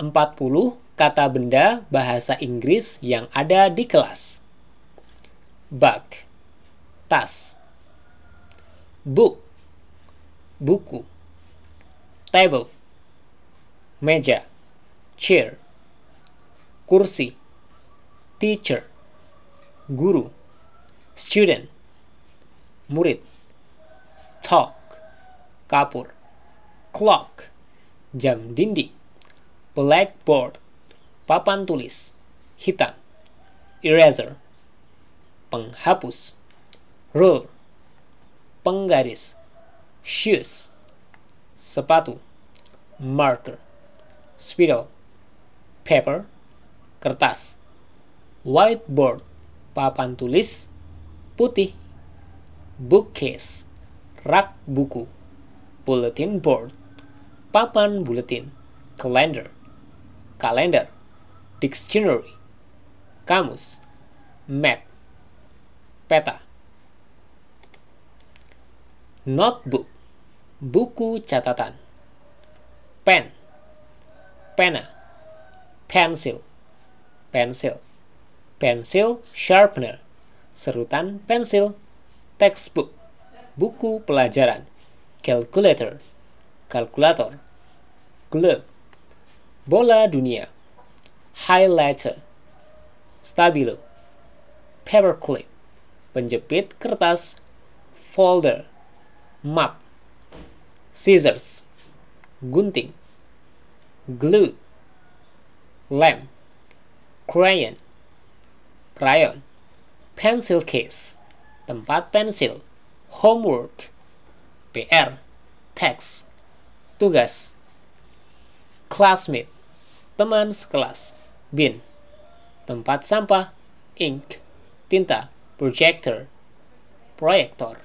40 kata benda bahasa Inggris yang ada di kelas. Bag, tas. Book, buku. Table, meja. Chair, kursi. Teacher, guru. Student, murid. Talk, kapur. Clock, jam dinding blackboard papan tulis hitam eraser penghapus rule penggaris shoes sepatu marker spiral, paper kertas whiteboard papan tulis putih bookcase rak buku bulletin board papan buletin calendar kalender, dictionary, kamus, map, peta, notebook, buku catatan, pen, pena, pensil, pensil, pensil sharpener, serutan pensil, textbook, buku pelajaran, calculator, kalkulator, globe. Bola Dunia, Highlighter, Stabilo, Paperclip, Penjepit Kertas, Folder, Map, Scissors, Gunting, Glue, Lem, Crayon, Crayon, Pencil Case, Tempat Pensil, Homework, PR, Text, Tugas, classmate, teman sekelas, bin, tempat sampah, ink, tinta, projector, proyektor.